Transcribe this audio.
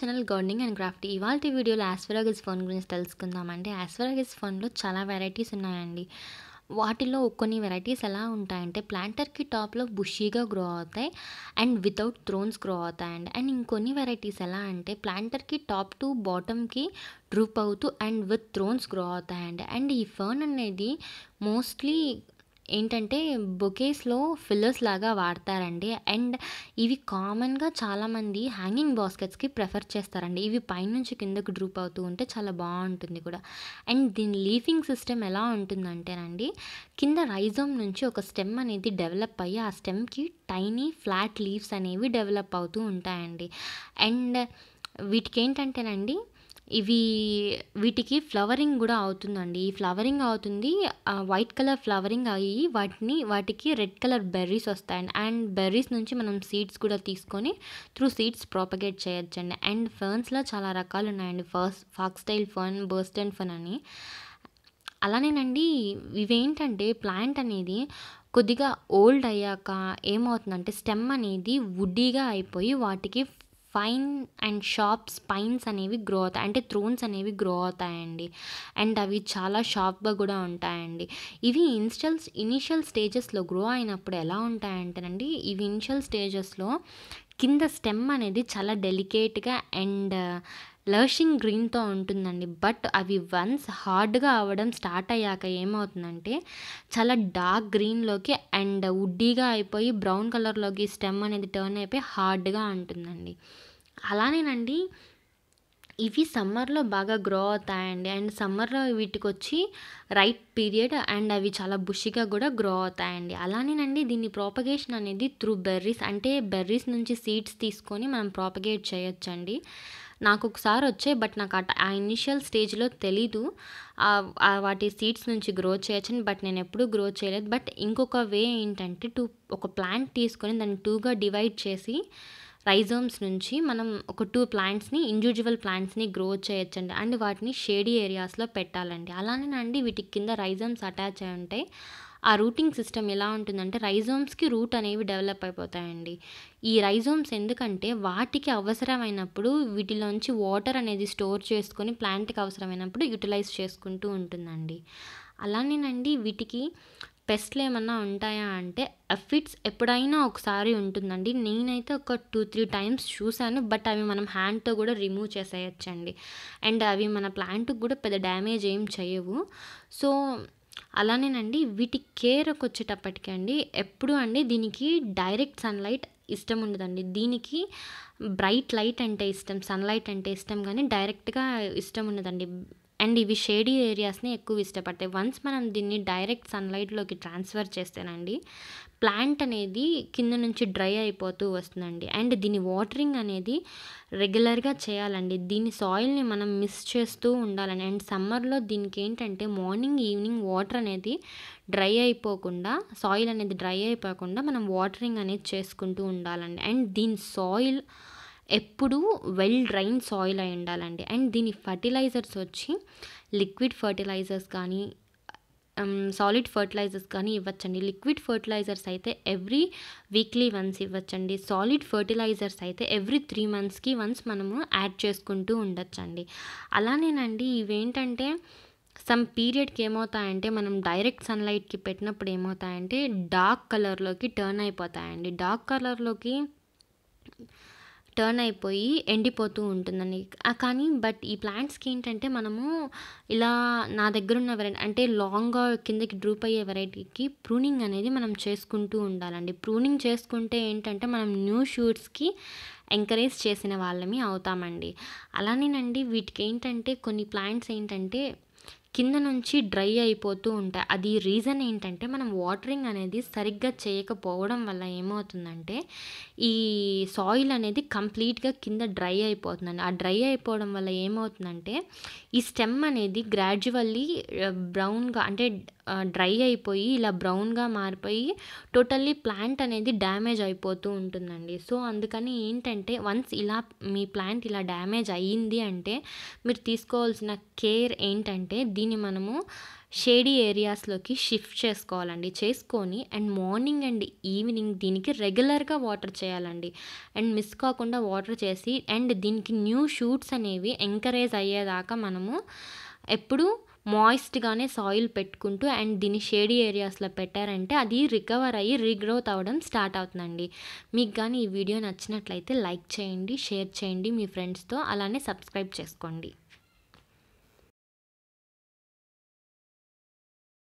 channel gardening and craft ఇవాళ వీడియోలో ఆస్వరాగిస్ phone గురించి తెలుసుకుందామండి ఆస్వరాగిస్ ఫోన్లో చాలా వెరైటీస్ ఉన్నాయండి వాటిలో కొన్ని వెరైటీస్ ఎలా ఉంటాయంటే ప్లాంటర్కి టాప్లో బుషీగా గ్రో అవుతాయి అండ్ వితౌట్ థ్రోన్స్ గ్రో అవుతాయండి అండ్ ఇంకొన్ని వెరైటీస్ ఎలా అంటే ప్లాంటర్కి టాప్ టు బాటమ్కి డ్రూప్ అవుతూ అండ్ విత్ థ్రోన్స్ గ్రో అవుతాయండి అండ్ ఈ ఫోన్ అనేది మోస్ట్లీ ఏంటంటే బొకేస్లో ఫిల్లర్స్ లాగా వాడతారండి అండ్ ఇవి కామన్గా చాలామంది హ్యాంగింగ్ బాస్కెట్స్కి ప్రిఫర్ చేస్తారండి ఇవి పైనుంచి కిందకు డ్రూప్ అవుతూ ఉంటే చాలా బాగుంటుంది కూడా అండ్ దీని లీఫింగ్ సిస్టమ్ ఎలా ఉంటుందంటేనండి కింద రైజోమ్ నుంచి ఒక స్టెమ్ అనేది డెవలప్ అయ్యి ఆ స్టెమ్కి టైనీ ఫ్లాట్ లీవ్స్ అనేవి డెవలప్ అవుతూ ఉంటాయండి అండ్ వీటికి ఏంటంటేనండి ఇవి వీటికి ఫ్లవరింగ్ కూడా అవుతుందండి ఈ ఫ్లవరింగ్ అవుతుంది వైట్ కలర్ ఫ్లవరింగ్ అయ్యి వాటిని వాటికి రెడ్ కలర్ బెర్రీస్ వస్తాయండి అండ్ బెర్రీస్ నుంచి మనం సీడ్స్ కూడా తీసుకొని త్రూ సీడ్స్ ప్రాపగేట్ చేయొచ్చండి అండ్ ఫర్న్స్లో చాలా రకాలు ఉన్నాయండి first foxtail style fern Boston fern అని అలానేనండి ఇవేంటంటే ప్లాంట్ అనేది కొద్దిగా ఓల్డ్ అయ్యాక ఏమవుతుందంటే స్టెమ్ అనేది వుడ్డీగా అయిపోయి వాటికి ఫైన్ అండ్ షార్ప్ స్పైన్స్ అనేవి గ్రో అవుతాయి అంటే త్రోన్స్ అనేవి గ్రో అవుతాయండి అండ్ అవి చాలా షార్ప్గా కూడా ఉంటాయండి ఇవి ఇన్స్టల్స్ ఇనిషియల్ స్టేజెస్లో గ్రో అయినప్పుడు ఎలా ఉంటాయంటేనండి ఇవి ఇనిషియల్ స్టేజెస్లో కింద స్టెమ్ అనేది చాలా డెలికేట్గా అండ్ లర్షింగ్ గ్రీన్తో ఉంటుందండి బట్ అవి వన్స్ హార్డ్గా అవ్వడం స్టార్ట్ అయ్యాక ఏమవుతుందంటే చాలా డార్క్ గ్రీన్లోకి అండ్ వుడ్డీగా అయిపోయి బ్రౌన్ కలర్లోకి స్టెమ్ అనేది టర్న్ అయిపోయి హార్డ్గా ఉంటుందండి అలానేనండి ఇవి సమ్మర్లో బాగా గ్రో అవుతాయండి అండ్ సమ్మర్లో వీటికి వచ్చి రైట్ పీరియడ్ అండ్ అవి చాలా బుషిగా కూడా గ్రో అవుతాయండి అలానేనండి దీన్ని ప్రాపగేషన్ అనేది త్రూ బెర్రీస్ అంటే బెర్రీస్ నుంచి సీడ్స్ తీసుకొని మనం ప్రాపగేట్ చేయొచ్చండి నాకు ఒకసారి వచ్చాయి బట్ నాకు ఆ ఇనిషియల్ స్టేజ్లో తెలీదు వాటి సీడ్స్ నుంచి గ్రో చేయొచ్చని బట్ నేను ఎప్పుడూ గ్రో చేయలేదు బట్ ఇంకొక వే ఏంటంటే టూ ఒక ప్లాంట్ తీసుకొని దాన్ని టూగా డివైడ్ చేసి రైజోమ్స్ నుంచి మనం ఒక టూ ప్లాంట్స్ని ఇండివిజువల్ ప్లాంట్స్ని గ్రో చేయొచ్చండి అండ్ వాటిని షేడీ ఏరియాస్లో పెట్టాలండి అలానే అండి వీటి కింద రైజోమ్స్ అటాచ్ అయి ఉంటాయి ఆ రూటింగ్ సిస్టమ్ ఎలా ఉంటుందంటే రైజోమ్స్కి రూట్ అనేవి డెవలప్ అయిపోతాయండి ఈ రైజోమ్స్ ఎందుకంటే వాటికి అవసరమైనప్పుడు వీటిలోంచి వాటర్ అనేది స్టోర్ చేసుకొని ప్లాంట్కి అవసరమైనప్పుడు యూటిలైజ్ చేసుకుంటూ ఉంటుందండి అలానేనండి వీటికి పెస్ట్లు ఏమన్నా ఉంటాయా అంటే ఎఫిట్స్ ఎప్పుడైనా ఒకసారి ఉంటుందండి నేనైతే ఒక టూ త్రీ టైమ్స్ చూశాను బట్ అవి మనం హ్యాండ్తో కూడా రిమూవ్ చేసేయచ్చండి అండ్ అవి మన ప్లాంట్కి కూడా పెద్ద డ్యామేజ్ ఏం చేయవు సో అలానేనండి వీటి కేర్కి వచ్చేటప్పటికి అండి ఎప్పుడు అండి దీనికి డైరెక్ట్ సన్లైట్ ఇష్టం ఉండదండి దీనికి బ్రైట్ లైట్ అంటే ఇష్టం సన్లైట్ అంటే ఇష్టం కానీ డైరెక్ట్గా ఇష్టం ఉండదండి అండ్ ఇవి షేడీ ఏరియాస్ని ఎక్కువ ఇష్టపడతాయి వన్స్ మనం దీన్ని డైరెక్ట్ సన్లైట్లోకి ట్రాన్స్ఫర్ చేస్తేనండి ప్లాంట్ అనేది కింద నుంచి డ్రై అయిపోతూ వస్తుందండి అండ్ దీని వాటరింగ్ అనేది రెగ్యులర్గా చేయాలండి దీని సాయిల్ని మనం మిస్ చేస్తూ ఉండాలని అండ్ సమ్మర్లో దీనికి ఏంటంటే మార్నింగ్ ఈవినింగ్ వాటర్ అనేది డ్రై అయిపోకుండా సాయిల్ అనేది డ్రై అయిపోకుండా మనం వాటరింగ్ అనేది చేసుకుంటూ ఉండాలండి అండ్ దీని సాయిల్ ఎప్పుడూ వెల్ డ్రైన్ సాయిల్ అయి ఉండాలండి అండ్ దీని ఫర్టిలైజర్స్ వచ్చి లిక్విడ్ ఫర్టిలైజర్స్ కానీ సాలిడ్ um, ఫర్టిలైజర్స్ కానీ ఇవ్వచ్చండి లిక్విడ్ ఫర్టిలైజర్స్ అయితే ఎవ్రీ వీక్లీ వన్స్ ఇవ్వచ్చండి సాలిడ్ ఫర్టిలైజర్స్ అయితే ఎవ్రీ త్రీ మంత్స్కి వన్స్ మనము యాడ్ చేసుకుంటూ ఉండొచ్చండి అలానేనండి ఇవేంటంటే సమ్ పీరియడ్కి ఏమవుతాయంటే మనం డైరెక్ట్ సన్లైట్కి పెట్టినప్పుడు ఏమవుతాయంటే డార్క్ కలర్లోకి టర్న్ అయిపోతాయండి డార్క్ కలర్లోకి టర్న్ అయిపోయి ఎండిపోతూ ఉంటుందండి కానీ బట్ ఈ ప్లాంట్స్కి ఏంటంటే మనము ఇలా నా దగ్గర ఉన్న వెరైటీ అంటే లాంగ్గా కిందకి డ్రూప్ అయ్యే వెరైటీకి ప్రూనింగ్ అనేది మనం చేసుకుంటూ ఉండాలండి ప్రూనింగ్ చేసుకుంటే ఏంటంటే మనం న్యూ షూట్స్కి ఎంకరేజ్ చేసిన వాళ్ళమే అవుతామండి అలానేనండి వీటికి ఏంటంటే కొన్ని ప్లాంట్స్ ఏంటంటే కింద నుంచి డ్రై అయిపోతూ ఉంటాయి అది రీజన్ ఏంటంటే మనం వాటరింగ్ అనేది సరిగ్గా చేయకపోవడం వల్ల ఏమవుతుందంటే ఈ సాయిల్ అనేది కంప్లీట్గా కింద డ్రై అయిపోతుందండి ఆ డ్రై అయిపోవడం వల్ల ఏమవుతుందంటే ఈ స్టెమ్ అనేది గ్రాడ్యువల్లీ బ్రౌన్గా అంటే డ్రై అయిపోయి ఇలా బ్రౌన్గా మారిపోయి టోటల్లీ ప్లాంట్ అనేది డ్యామేజ్ అయిపోతూ ఉంటుందండి సో అందుకని ఏంటంటే వన్స్ ఇలా మీ ప్లాంట్ ఇలా డ్యామేజ్ అయ్యింది అంటే మీరు తీసుకోవాల్సిన కేర్ ఏంటంటే దీన్ని మనము షేడీ ఏరియాస్లోకి షిఫ్ట్ చేసుకోవాలండి చేసుకొని అండ్ మార్నింగ్ అండ్ ఈవినింగ్ దీనికి రెగ్యులర్గా వాటర్ చేయాలండి అండ్ మిస్ కాకుండా వాటర్ చేసి అండ్ దీనికి న్యూ షూట్స్ అనేవి ఎంకరేజ్ అయ్యేదాకా మనము ఎప్పుడు మాయిస్ట్గానే సాయిల్ పెట్టుకుంటూ అండ్ దీన్ని షేడీ ఏరియాస్లో పెట్టారంటే అది రికవర్ అయ్యి రీగ్రోత్ అవ్వడం స్టార్ట్ అవుతుందండి మీకు కానీ ఈ వీడియో నచ్చినట్లయితే లైక్ చేయండి షేర్ చేయండి మీ ఫ్రెండ్స్తో అలానే సబ్స్క్రైబ్ చేసుకోండి